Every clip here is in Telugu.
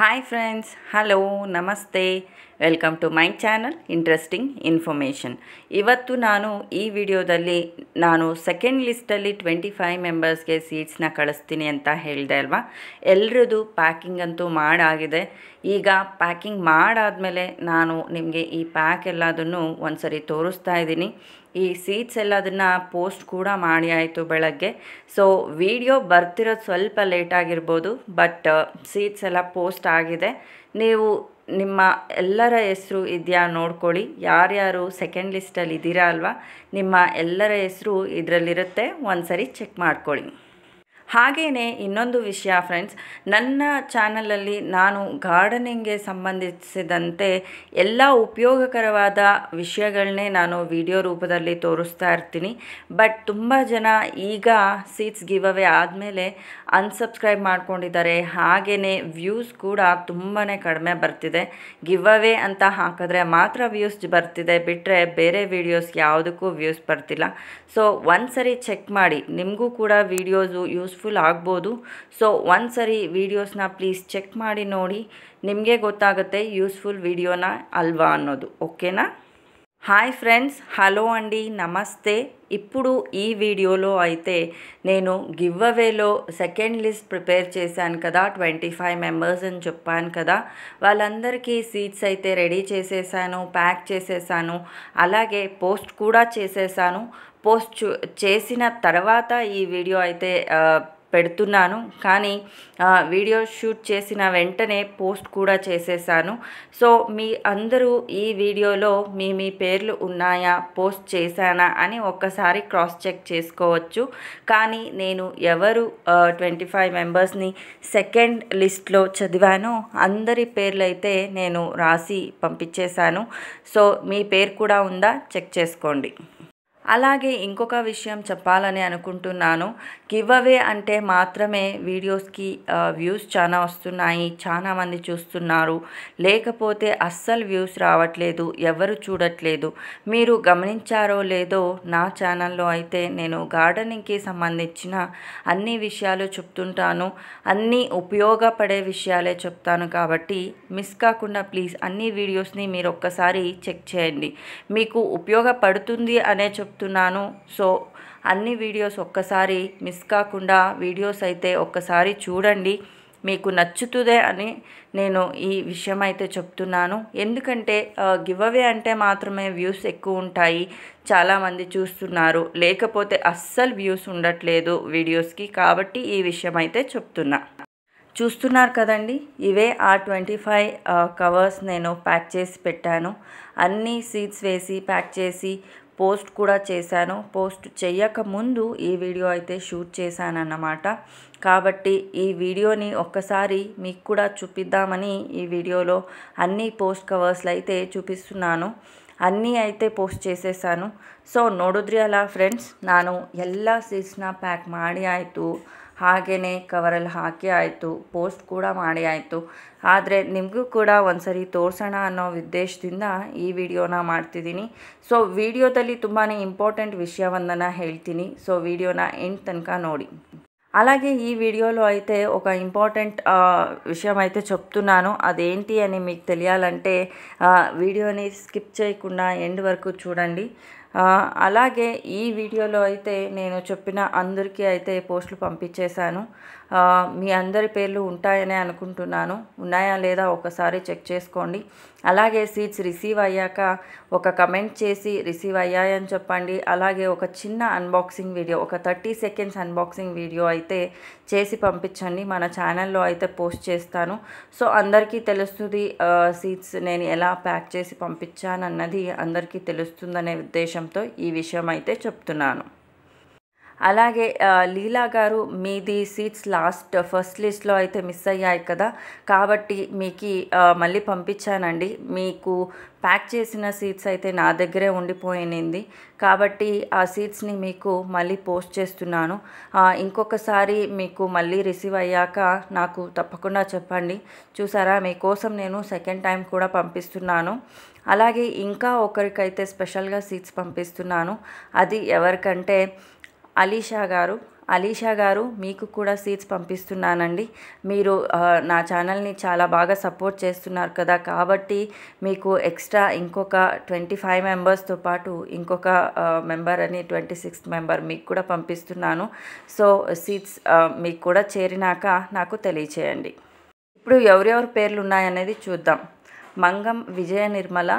Hi friends, hello, namaste. Welcome to my channel interesting information ಇವತ್ತು ನಾನು ಈ ವಿಡಿಯೋದಲ್ಲಿ ನಾನು ಸೆಕೆಂಡ್ ಲಿಸ್ಟಲ್ಲಿ ಟ್ವೆಂಟಿ ಫೈವ್ ಮೆಂಬರ್ಸ್ಗೆ ಸೀಟ್ಸ್ನ ಕಳಿಸ್ತೀನಿ ಅಂತ ಹೇಳಿದೆ ಅಲ್ವಾ ಎಲ್ಲರದು ಪ್ಯಾಕಿಂಗ್ ಅಂತೂ ಮಾಡಾಗಿದೆ ಈಗ ಪ್ಯಾಕಿಂಗ್ ಮಾಡಾದಮೇಲೆ ನಾನು ನಿಮಗೆ ಈ ಪ್ಯಾಕ್ ಎಲ್ಲದನ್ನು ಒಂದು ಸರಿ ತೋರಿಸ್ತಾ ಇದ್ದೀನಿ ಈ ಸೀಟ್ಸ್ ಎಲ್ಲ ಪೋಸ್ಟ್ ಕೂಡ ಮಾಡಿ ಆಯಿತು ಬೆಳಗ್ಗೆ ಸೊ ವಿಡಿಯೋ ಬರ್ತಿರೋದು ಸ್ವಲ್ಪ ಲೇಟ್ ಆಗಿರ್ಬೋದು ಬಟ್ ಸೀಟ್ಸ್ uh, ಎಲ್ಲ ಪೋಸ್ಟ್ ಆಗಿದೆ ನೀವು ನಿಮ್ಮ ಎಲ್ಲರ ಹೆಸರು ಇದೆಯಾ ನೋಡ್ಕೊಳ್ಳಿ ಯಾರ್ಯಾರು ಸೆಕೆಂಡ್ ಲಿಸ್ಟಲ್ಲಿ ಇದ್ದೀರಾ ಅಲ್ವಾ ನಿಮ್ಮ ಎಲ್ಲರ ಹೆಸರು ಇದರಲ್ಲಿರುತ್ತೆ ಒಂದು ಸರಿ ಚೆಕ್ ಮಾಡ್ಕೊಳ್ಳಿ ಹಾಗೆಯೇ ಇನ್ನೊಂದು ವಿಷಯ ಫ್ರೆಂಡ್ಸ್ ನನ್ನ ಚಾನಲಲ್ಲಿ ನಾನು ಗಾರ್ಡನಿಂಗ್ಗೆ ಸಂಬಂಧಿಸಿದಂತೆ ಎಲ್ಲ ಉಪಯೋಗಕರವಾದ ವಿಷಯಗಳನ್ನೇ ನಾನು ವಿಡಿಯೋ ರೂಪದಲ್ಲಿ ತೋರಿಸ್ತಾ ಇರ್ತೀನಿ ಬಟ್ ತುಂಬ ಜನ ಈಗ ಸೀಟ್ಸ್ ಗಿವ್ ಅವೇ ಆದಮೇಲೆ ಅನ್ಸಬ್ಸ್ಕ್ರೈಬ್ ಮಾಡ್ಕೊಂಡಿದ್ದಾರೆ ಹಾಗೆಯೇ ವ್ಯೂಸ್ ಕೂಡ ತುಂಬಾ ಕಡಿಮೆ ಬರ್ತಿದೆ ಗಿವ್ ಅವೇ ಅಂತ ಹಾಕಿದ್ರೆ ಮಾತ್ರ ವ್ಯೂಸ್ ಬರ್ತಿದೆ ಬಿಟ್ಟರೆ ಬೇರೆ ವೀಡಿಯೋಸ್ ಯಾವುದಕ್ಕೂ ವ್ಯೂಸ್ ಬರ್ತಿಲ್ಲ ಸೊ ಒಂದು ಸರಿ ಚೆಕ್ ಮಾಡಿ ನಿಮಗೂ ಕೂಡ ವೀಡಿಯೋಸು ಯೂಸ್ಫುಲ್ ಆಗ್ಬೋದು ಸೊ ಒಂದು ಸರಿ ವೀಡಿಯೋಸ್ನ ಪ್ಲೀಸ್ ಚೆಕ್ ಮಾಡಿ ನೋಡಿ ನಿಮಗೆ ಗೊತ್ತಾಗುತ್ತೆ ಯೂಸ್ಫುಲ್ ವೀಡಿಯೋನ ಅಲ್ವಾ ಅನ್ನೋದು ಓಕೆನಾ హాయ్ ఫ్రెండ్స్ హలో అండి నమస్తే ఇప్పుడు ఈ వీడియోలో అయితే నేను గివ్ అవేలో సెకండ్ లిస్ట్ ప్రిపేర్ చేశాను కదా ట్వంటీ ఫైవ్ మెంబర్స్ అని చెప్పాను కదా వాళ్ళందరికీ సీట్స్ అయితే రెడీ చేసేసాను ప్యాక్ చేసేసాను అలాగే పోస్ట్ కూడా చేసేసాను పోస్ట్ చేసిన తర్వాత ఈ వీడియో అయితే పెడుతున్నాను కానీ వీడియో షూట్ చేసిన వెంటనే పోస్ట్ కూడా చేసేసాను సో మీ అందరూ ఈ వీడియోలో మీ మీ పేర్లు ఉన్నాయా పోస్ట్ చేశానా అని ఒక్కసారి క్రాస్ చెక్ చేసుకోవచ్చు కానీ నేను ఎవరు ట్వంటీ ఫైవ్ మెంబర్స్ని సెకండ్ లిస్ట్లో చదివానో అందరి పేర్లు అయితే నేను రాసి పంపించేశాను సో మీ పేరు కూడా ఉందా చెక్ చేసుకోండి అలాగే ఇంకొక విషయం చెప్పాలని అనుకుంటున్నాను గివ్ అవే అంటే మాత్రమే వీడియోస్కి వ్యూస్ చాలా వస్తున్నాయి చాలా మంది చూస్తున్నారు లేకపోతే అస్సలు వ్యూస్ రావట్లేదు ఎవరు చూడట్లేదు మీరు గమనించారో లేదో నా ఛానల్లో అయితే నేను గార్డెనింగ్కి సంబంధించిన అన్ని విషయాలు చెప్తుంటాను అన్నీ ఉపయోగపడే విషయాలే చెప్తాను కాబట్టి మిస్ కాకుండా ప్లీజ్ అన్ని వీడియోస్ని మీరు ఒక్కసారి చెక్ చేయండి మీకు ఉపయోగపడుతుంది అనే చెప్ చెప్తున్నాను సో అన్ని వీడియోస్ ఒక్కసారి మిస్ కాకుండా వీడియోస్ అయితే ఒక్కసారి చూడండి మీకు నచ్చుతుందే అని నేను ఈ విషయం అయితే చెప్తున్నాను ఎందుకంటే గివ్ అవే అంటే మాత్రమే వ్యూస్ ఎక్కువ ఉంటాయి చాలామంది చూస్తున్నారు లేకపోతే అస్సలు వ్యూస్ ఉండట్లేదు వీడియోస్కి కాబట్టి ఈ విషయం అయితే చెప్తున్నా చూస్తున్నారు కదండి ఇవే ఆ ట్వంటీ ఫైవ్ కవర్స్ నేను ప్యాక్ చేసి పెట్టాను అన్ని సీడ్స్ వేసి ప్యాక్ చేసి పోస్ట్ కూడా చేశాను పోస్ట్ చేయకముందు ఈ వీడియో అయితే షూట్ చేశానన్నమాట కాబట్టి ఈ వీడియోని ఒక్కసారి మీకు కూడా చూపిద్దామని ఈ వీడియోలో అన్ని పోస్ట్ కవర్స్లు అయితే చూపిస్తున్నాను అన్నీ అయితే పోస్ట్ చేసేసాను సో నోడుద్రి అలా ఫ్రెండ్స్ నాను ఎలా ಸೀಡ್ಸ್ನ ప్యాక్ మాడి అయితూ ಹಾಗೆಯೇ ಕವರಲ್ಲಿ ಹಾಕಿ ಆಯಿತು ಪೋಸ್ಟ್ ಕೂಡ ಮಾಡಿ ಆಯಿತು ಆದರೆ ನಿಮಗೂ ಕೂಡ ಒಂದು ಸರಿ ತೋರಿಸೋಣ ಅನ್ನೋ ಉದ್ದೇಶದಿಂದ ಈ ವಿಡಿಯೋನ ಮಾಡ್ತಿದ್ದೀನಿ ಸೊ ವಿಡಿಯೋದಲ್ಲಿ ತುಂಬಾ ಇಂಪಾರ್ಟೆಂಟ್ విషయవన్నన ಹೇಳ್ತೀನಿ సో వీడియోన ఎండ్ తనక నోడి అలాగే ఈ వీడియోలో అయితే ఒక ఇంపార్టెంట్ విషయం అయితే చెప్తున్నాను అదేంటి అని మీకు తెలియాలంటే వీడియోని స్కిప్ చేయకుండా ఎండ్ వరకు చూడండి అలాగే ఈ వీడియోలో అయితే నేను చెప్పిన అందరికీ అయితే పోస్టులు పంపించేశాను మీ అందరి పేర్లు ఉంటాయనే అనుకుంటున్నాను ఉన్నాయా లేదా ఒకసారి చెక్ చేసుకోండి అలాగే సీట్స్ రిసీవ్ అయ్యాక ఒక కమెంట్ చేసి రిసీవ్ అయ్యాయని చెప్పండి అలాగే ఒక చిన్న అన్బాక్సింగ్ వీడియో ఒక థర్టీ సెకండ్స్ అన్బాక్సింగ్ వీడియో అయితే చేసి పంపించండి మన ఛానల్లో అయితే పోస్ట్ చేస్తాను సో అందరికీ తెలుస్తుంది సీట్స్ నేను ఎలా ప్యాక్ చేసి పంపించానన్నది అందరికీ తెలుస్తుందనే ఉద్దేశంతో ఈ విషయం అయితే చెప్తున్నాను అలాగే లీలా గారు మీది సీట్స్ లాస్ట్ ఫస్ట్ లిస్ట్లో అయితే మిస్ అయ్యాయి కదా కాబట్టి మీకు మళ్ళీ పంపించానండి మీకు ప్యాక్ చేసిన సీట్స్ అయితే నా దగ్గరే ఉండిపోయినింది కాబట్టి ఆ సీట్స్ని మీకు మళ్ళీ పోస్ట్ చేస్తున్నాను ఇంకొకసారి మీకు మళ్ళీ రిసీవ్ అయ్యాక నాకు తప్పకుండా చెప్పండి చూసారా మీకోసం నేను సెకండ్ టైం కూడా పంపిస్తున్నాను అలాగే ఇంకా ఒకరికైతే స్పెషల్గా సీట్స్ పంపిస్తున్నాను అది ఎవరికంటే అలీషా గారు అలీషా గారు మీకు కూడా సీట్స్ పంపిస్తున్నానండి మీరు నా ఛానల్ని చాలా బాగా సపోర్ట్ చేస్తున్నారు కదా కాబట్టి మీకు ఎక్స్ట్రా ఇంకొక ట్వంటీ ఫైవ్ మెంబర్స్తో పాటు ఇంకొక మెంబర్ అని ట్వంటీ సిక్స్త్ మెంబర్ మీకు కూడా పంపిస్తున్నాను సో సీట్స్ మీకు కూడా చేరినాక నాకు తెలియచేయండి ఇప్పుడు ఎవరెవరి పేర్లు ఉన్నాయనేది చూద్దాం మంగం విజయ నిర్మల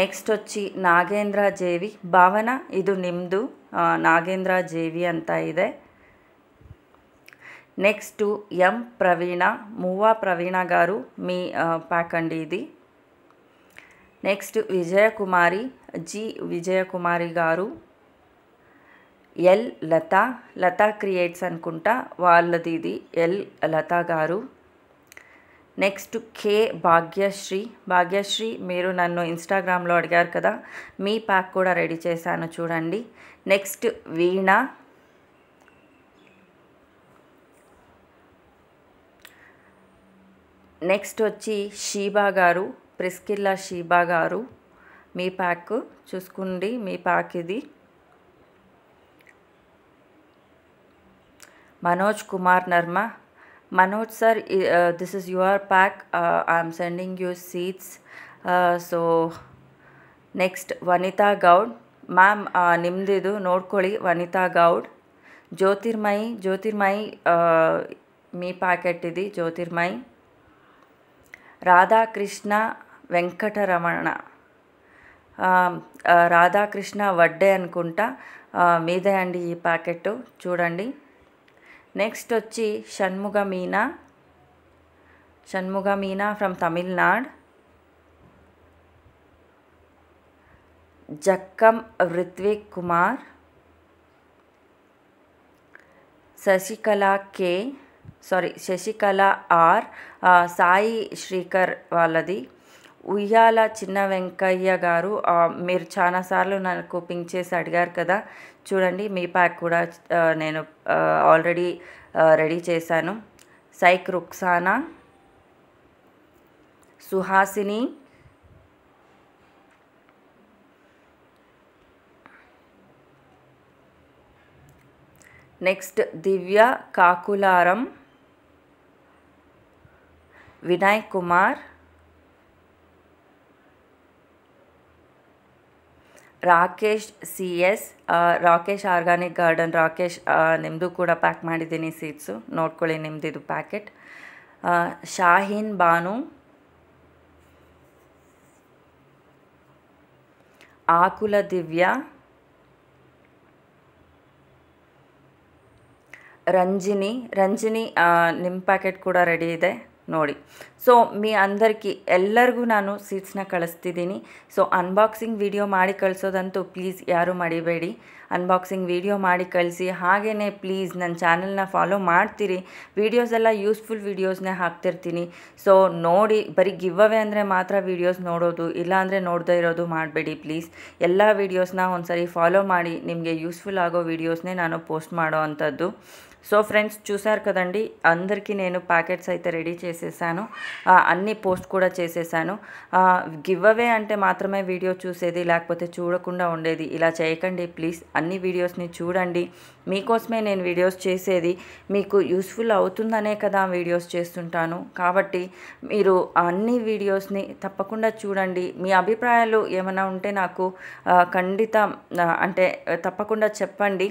నెక్స్ట్ వచ్చి ನಾಗೇಂದ್ರ ಜೇವಿ ಭಾವನ ಇದು ನಿಮ್ಮದು ನಾಗೇಂದ್ರ ಜೇವಿ ಅಂತ ಇದೆ నెక్స్ట్ ఎం ప్రవీణ మువ్వా ప్రవీణ గారు మీ ప్యాక్ అండి ఇది నెక్స్ట్ విజయకుమారి జి విజయకుమారి గారు ఎల్ లత లతా క్రియేట్స్ అనుకుంటా వాళ్ళది ఇది ఎల్ లత గారు నెక్స్ట్ కే భాగ్యశ్రీ భాగ్యశ్రీ మీరు నన్ను ఇన్స్టాగ్రామ్లో అడిగారు కదా మీ ప్యాక్ కూడా రెడీ చేశాను చూడండి నెక్స్ట్ వీణ నెక్స్ట్ వచ్చి షీబా గారు ప్రిస్కిల్లా షీబా గారు మీ ప్యాక్ చూసుకోండి మీ ప్యాక్ ఇది Manoj Kumar Narma Manoj sir, uh, this is your pack. Uh, I'm sending you seats. Uh, so next, Vanita Gaud. Ma'am ನಿಮ್ಮದಿದು ನೋಡ್ಕೊಳ್ಳಿ ವನಿತಾ ಗೌಡ್ ಜ್ಯೋತಿರ್ಮಯಿ ಜ್ಯೋತಿರ್ಮಯಿ మీ ప్యాకెట్ ఇది జ్యోతిర్మయి రాధాకృష్ణ వెంకటరమణ రాధాకృష్ణ వడ్డే అనుకుంటా మీదే అండి ఈ ప్యాకెట్ చూడండి నెక్స్ట్ వచ్చి Shanmukha Meena Shanmukha Meena from Tamil Nadu Jakkam Ritvik Kumar Sasikala K sorry Sasikala R Sai Srikar వాళ్ళది ఉయ్యాల చిన్న వెంకయ్య గారు మీరు చాలాసార్లు నన్ను కుకింగ్ చేసి అడిగారు కదా చూడండి మీ ప్యాక్ కూడా నేను ఆల్రెడీ రెడీ చేశాను సైక్ Ruksana Suhasini next Divya Kakularam Vinay Kumar Rakesh C S Rakesh organic garden Rakesh ನಿಮ್ಮದು ಕೂಡ ಪ್ಯಾಕ್ ಮಾಡಿದ್ದೀನಿ ಸೀಡ್ಸು ನೋಡ್ಕೊಳ್ಳಿ ನಿಮ್ಮದು ಇದು ಪ್ಯಾಕೆಟ್ ಶಾಹೀನ್ ಬಾನು ಆಕುಲ ದಿವ್ಯಾ ರಂಜಿನಿ ರಂಜಿನಿ ನಿಮ್ಮ ಪ್ಯಾಕೆಟ್ ಕೂಡ ರೆಡಿ ಇದೆ ನೋಡಿ ಸೊ ಮೀ ಅಂದರ್ಕಿ ಎಲ್ಲರಿಗೂ ನಾನು ಸೀಟ್ಸ್ನ ಕಳಿಸ್ತಿದ್ದೀನಿ ಸೊ ಅನ್ಬಾಕ್ಸಿಂಗ್ ವಿಡಿಯೋ ಮಾಡಿ ಕಳಿಸೋದಂತೂ ಪ್ಲೀಸ್ ಯಾರೂ ಮಡಿಬೇಡಿ ಅನ್ಬಾಕ್ಸಿಂಗ್ ವಿಡಿಯೋ ಮಾಡಿ ಕಳಿಸಿ ಹಾಗೇ ಪ್ಲೀಸ್ ನನ್ನ ಚಾನಲ್ನ ಫಾಲೋ ಮಾಡ್ತೀರಿ ವೀಡಿಯೋಸ್ ಎಲ್ಲ ಯೂಸ್ಫುಲ್ ವೀಡಿಯೋಸ್ನೇ ಹಾಕ್ತಿರ್ತೀನಿ ಸೊ ನೋಡಿ ಬರೀ ಗಿವ್ ಅವೇ ಅಂದರೆ ಮಾತ್ರ ವೀಡಿಯೋಸ್ ನೋಡೋದು ಇಲ್ಲಾಂದರೆ ನೋಡದೇ ಇರೋದು ಮಾಡಬೇಡಿ ಪ್ಲೀಸ್ ಎಲ್ಲ ವೀಡಿಯೋಸ್ನ ಒಂದ್ಸರಿ ಫಾಲೋ ಮಾಡಿ ನಿಮಗೆ ಯೂಸ್ಫುಲ್ ಆಗೋ ವೀಡಿಯೋಸ್ನೇ ನಾನು ಪೋಸ್ಟ್ ಮಾಡೋ ಅಂಥದ್ದು ಸೊ ಫ್ರೆಂಡ್ಸ್ ಚೂಸಾರ್ ಕದಂಡಿ ನಾನು ಪ್ಯಾಕೆಟ್ಸ್ ಪ್ಯಾಕೆಟ್ಸ್ ರೆಡಿ ರೆಡಿ అన్ని పోస్ట్ కూడా చేసేసాను గివ్ అవే అంటే మాత్రమే వీడియో చూసేది లేకపోతే చూడకుండా ఉండేది ఇలా చేయకండి ప్లీజ్ అన్ని వీడియోస్ని చూడండి మీకోసమే నేను వీడియోస్ చేసేది మీకు యూస్ఫుల్ అవుతుందనే కదా వీడియోస్ చేస్తుంటాను కాబట్టి మీరు అన్ని వీడియోస్ని తప్పకుండా చూడండి మీ అభిప్రాయాలు ఏమైనా ఉంటే నాకు ఖండిత అంటే తప్పకుండా చెప్పండి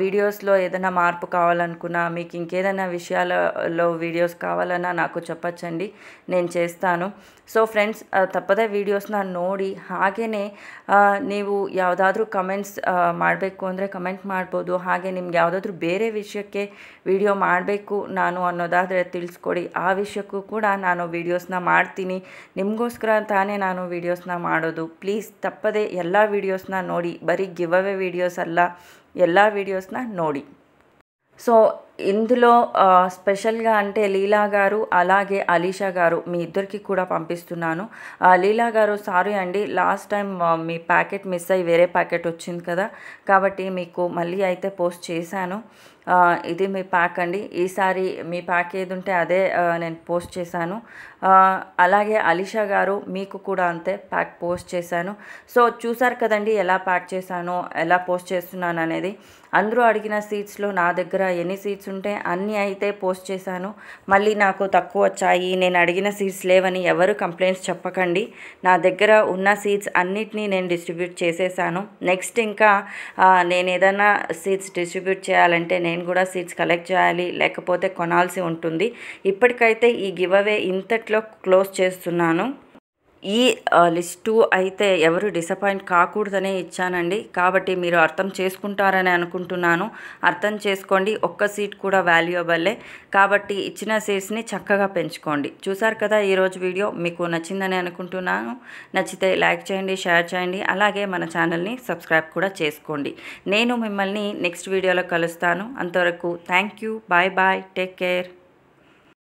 వీడియోస్లో ఏదైనా మార్పు కావాలనుకున్నా మీకు ఇంకేదైనా విషయాలలో వీడియోస్ కావాలన్నా నాకు చెప్పచ్చండి నేను చేస్తాను ಸೊ ಫ್ರೆಂಡ್ಸ್ ತಪ್ಪದೇ ವೀಡಿಯೋಸ್ನ ನೋಡಿ ಹಾಗೆಯೇ ನೀವು ಯಾವುದಾದ್ರೂ ಕಮೆಂಟ್ಸ್ ಮಾಡಬೇಕು ಅಂದರೆ ಕಮೆಂಟ್ ಮಾಡ್ಬೋದು ಹಾಗೆ ನಿಮ್ಗೆ ಯಾವುದಾದ್ರೂ ಬೇರೆ ವಿಷಯಕ್ಕೆ ವಿಡಿಯೋ ಮಾಡಬೇಕು ನಾನು ಅನ್ನೋದಾದರೆ ತಿಳಿಸ್ಕೊಡಿ ಆ ವಿಷಯಕ್ಕೂ ಕೂಡ ನಾನು ವೀಡಿಯೋಸ್ನ ಮಾಡ್ತೀನಿ ನಿಮಗೋಸ್ಕರ ತಾನೇ ನಾನು ವೀಡಿಯೋಸ್ನ ಮಾಡೋದು ಪ್ಲೀಸ್ ತಪ್ಪದೇ ಎಲ್ಲ ವೀಡಿಯೋಸ್ನ ನೋಡಿ ಬರೀ ಗಿವ್ ಅವೇ ವೀಡಿಯೋಸ್ ಅಲ್ಲ ಎಲ್ಲ ವೀಡಿಯೋಸ್ನ ನೋಡಿ సో ఇందులో స్పెషల్గా అంటే లీలా గారు అలాగే అలీషా గారు మీ ఇద్దరికి కూడా పంపిస్తున్నాను లీలా గారు సారీ అండి లాస్ట్ టైం మీ ప్యాకెట్ మిస్ అయ్యి వేరే ప్యాకెట్ వచ్చింది కదా కాబట్టి మీకు మళ్ళీ అయితే పోస్ట్ చేశాను ఇది మీ ప్యాక్ అండి ఈసారి మీ ప్యాక్ ఏది ఉంటే అదే నేను పోస్ట్ చేశాను అలాగే అలీషా గారు మీకు కూడా అంతే ప్యాక్ పోస్ట్ చేశాను సో చూసారు కదండి ఎలా ప్యాక్ చేశాను ఎలా పోస్ట్ చేస్తున్నాను అనేది అందరూ అడిగిన సీట్స్లో నా దగ్గర ఎన్ని సీట్స్ ఉంటే అన్నీ అయితే పోస్ట్ చేశాను మళ్ళీ నాకు తక్కువ వచ్చాయి నేను అడిగిన సీట్స్ లేవని ఎవరు కంప్లైంట్స్ చెప్పకండి నా దగ్గర ఉన్న సీట్స్ అన్నిటినీ నేను డిస్ట్రిబ్యూట్ చేసేసాను నెక్స్ట్ ఇంకా నేను ఏదైనా సీట్స్ డిస్ట్రిబ్యూట్ చేయాలంటే నేను కూడా సీట్స్ కలెక్ట్ చేయాలి లేకపోతే కొనాల్సి ఉంటుంది ఇప్పటికైతే ఈ గివ్ అవే ఇంతట్లో క్లోజ్ చేస్తున్నాను ఈ లిస్టు అయితే ఎవరు డిసప్పాయింట్ కాకూడదనే ఇచ్చానండి కాబట్టి మీరు అర్థం చేసుకుంటారని అనుకుంటున్నాను అర్థం చేసుకోండి ఒక్క సీట్ కూడా వాల్యుయబులే కాబట్టి ఇచ్చిన సీట్స్ని చక్కగా పెంచుకోండి చూసారు కదా ఈరోజు వీడియో మీకు నచ్చిందని అనుకుంటున్నాను నచ్చితే లైక్ చేయండి షేర్ చేయండి అలాగే మన ఛానల్ని సబ్స్క్రైబ్ కూడా చేసుకోండి నేను మిమ్మల్ని నెక్స్ట్ వీడియోలో కలుస్తాను అంతవరకు thank you bye bye take care